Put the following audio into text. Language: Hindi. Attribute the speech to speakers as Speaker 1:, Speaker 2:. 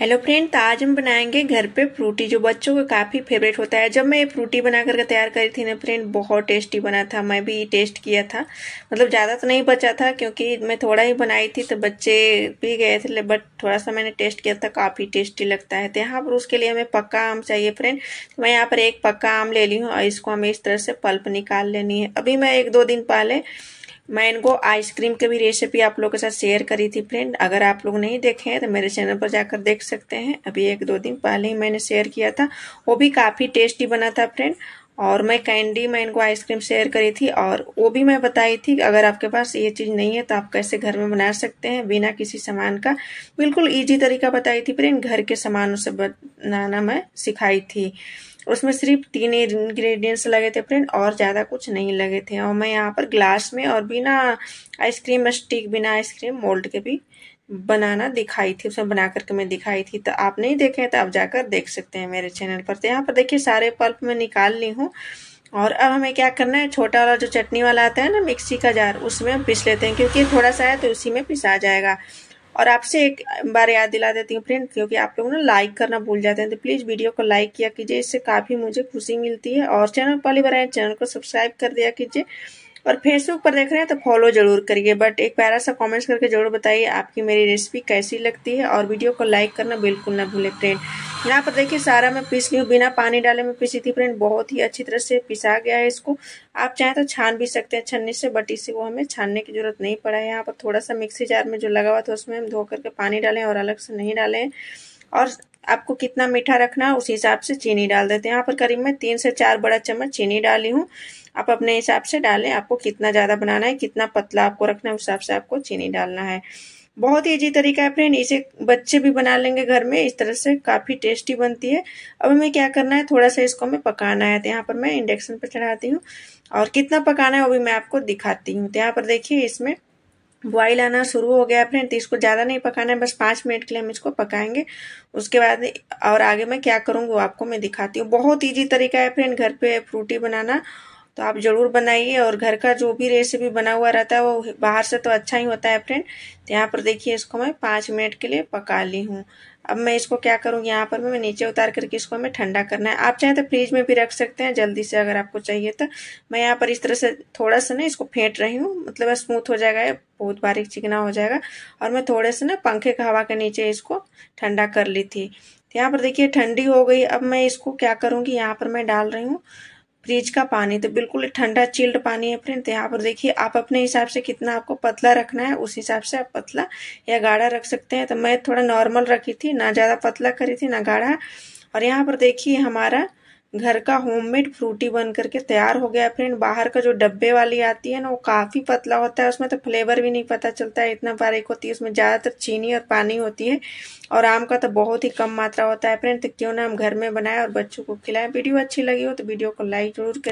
Speaker 1: हेलो फ्रेंड तो आज हम बनाएंगे घर पे फ्रूटी जो बच्चों का काफ़ी फेवरेट होता है जब मैं ये फ्रूटी बना करके तैयार करी थी ना फ्रेंड बहुत टेस्टी बना था मैं भी टेस्ट किया था मतलब ज़्यादा तो नहीं बचा था क्योंकि मैं थोड़ा ही बनाई थी तो बच्चे भी गए थे बट थोड़ा सा मैंने टेस्ट किया था काफ़ी टेस्टी लगता है तो यहाँ पर उसके लिए हमें पक्का आम चाहिए फ्रेंड तो मैं यहाँ पर एक पक्का आम ले ली हूँ और इसको हमें इस तरह से पल्प निकाल लेनी है अभी मैं एक दो दिन पहले मैंगो आइसक्रीम की भी रेसिपी आप लोगों के साथ शेयर करी थी फ्रेंड अगर आप लोग नहीं देखे हैं तो मेरे चैनल पर जाकर देख सकते हैं अभी एक दो दिन पहले ही मैंने शेयर किया था वो भी काफ़ी टेस्टी बना था फ्रेंड और मैं कैंडी मैंगो आइसक्रीम शेयर करी थी और वो भी मैं बताई थी कि अगर आपके पास ये चीज़ नहीं है तो आप कैसे घर में बना सकते हैं बिना किसी सामान का बिल्कुल इजी तरीका बताई थी फ्रेंड घर के सामानों से बनाना मैं सिखाई थी उसमें सिर्फ तीन इंग्रेडिएंट्स लगे थे फ्रेंड और ज़्यादा कुछ नहीं लगे थे और मैं यहाँ पर ग्लास में और बिना आइसक्रीम स्टिक बिना आइसक्रीम मोल्ड के भी बनाना दिखाई थी उसमें बना करके मैं दिखाई थी तो आप नहीं देखे तो आप जाकर देख सकते हैं मेरे चैनल पर तो यहाँ पर देखिए सारे पल्प मैं निकाल ली हूँ और अब हमें क्या करना है छोटा वाला जो चटनी वाला आता है ना मिक्सी का जार उसमें हम पीस लेते हैं क्योंकि थोड़ा सा है तो उसी में पिसा जाएगा और आपसे एक बार याद दिला देती हूँ फ्रेंड क्योंकि आप लोग ना लाइक करना भूल जाते हैं तो प्लीज़ वीडियो को लाइक किया कीजिए इससे काफ़ी मुझे खुशी मिलती है और चैनल पहली बार आए चैनल को सब्सक्राइब कर दिया कीजिए और फेसबुक पर देख रहे हैं तो फॉलो जरूर करिए बट एक प्यारा सा कमेंट्स करके जरूर बताइए आपकी मेरी रेसिपी कैसी लगती है और वीडियो को लाइक करना बिल्कुल ना भूलें फ्रेंड यहाँ पर देखिए सारा मैं पीस ली हूँ बिना पानी डाले मैं पीसी थी फ्रेंड बहुत ही अच्छी तरह से पिसा गया है इसको आप चाहें तो छान भी सकते हैं छन्नी से बट इसी को हमें छानने की जरूरत नहीं पड़ा है यहाँ पर थोड़ा सा मिक्सी जार में जो लगा हुआ था उसमें हम धो करके पानी डालें और अलग से नहीं डालें और आपको कितना मीठा रखना है उस हिसाब से चीनी डाल देते हैं यहाँ पर करीब मैं तीन से चार बड़ा चम्मच चीनी डाली हूँ आप अपने हिसाब से डालें आपको कितना ज़्यादा बनाना है कितना पतला आपको रखना है उस हिसाब से आपको चीनी डालना है बहुत ही ईजी तरीका है फ्रेंड इसे बच्चे भी बना लेंगे घर में इस तरह से काफ़ी टेस्टी बनती है अब हमें क्या करना है थोड़ा सा इसको हमें पकाना है तो यहाँ पर मैं इंडक्शन पर चढ़ाती हूँ और कितना पकाना है वो भी मैं आपको दिखाती हूँ तो यहाँ पर देखिए इसमें बॉइल आना शुरू हो गया है फ्रेंड तो इसको ज़्यादा नहीं पकाना है बस पाँच मिनट के लिए हम इसको पकाएंगे उसके बाद और आगे मैं क्या करूँगी वो आपको मैं दिखाती हूँ बहुत ईजी तरीका है फ्रेंड घर पे फ्रूटी बनाना तो आप ज़रूर बनाइए और घर का जो भी रेसिपी बना हुआ रहता है वो बाहर से तो अच्छा ही होता है फ्रेंड तो यहाँ पर देखिए इसको मैं पाँच मिनट के लिए पका ली हूँ अब मैं इसको क्या करूँगी यहाँ पर मैं नीचे उतार करके इसको हमें ठंडा करना है आप चाहें तो फ्रिज में भी रख सकते हैं जल्दी से अगर आपको चाहिए तो मैं यहाँ पर इस तरह से थोड़ा सा ना इसको फेंट रही हूँ मतलब स्मूथ हो जाएगा बहुत बारीक चिकना हो जाएगा और मैं थोड़े से ना पंखे का हवा के नीचे इसको ठंडा कर ली थी तो यहाँ पर देखिए ठंडी हो गई अब मैं इसको क्या करूँगी यहाँ पर मैं डाल रही हूँ फ्रिज का पानी तो बिल्कुल ठंडा चिल्ड पानी है फ्रेंड तो यहाँ पर देखिए आप अपने हिसाब से कितना आपको पतला रखना है उस हिसाब से आप पतला या गाढ़ा रख सकते हैं तो मैं थोड़ा नॉर्मल रखी थी ना ज़्यादा पतला करी थी ना गाढ़ा और यहाँ पर देखिए हमारा घर का होममेड फ्रूटी बन करके तैयार हो गया फ्रेंड बाहर का जो डब्बे वाली आती है ना वो काफी पतला होता है उसमें तो फ्लेवर भी नहीं पता चलता है इतना बारीक होती है उसमें ज्यादातर चीनी और पानी होती है और आम का तो बहुत ही कम मात्रा होता है फ्रेंड तो क्यों ना हम घर में बनाए और बच्चों को खिलाएं वीडियो अच्छी लगी हो तो वीडियो को लाइक जरूर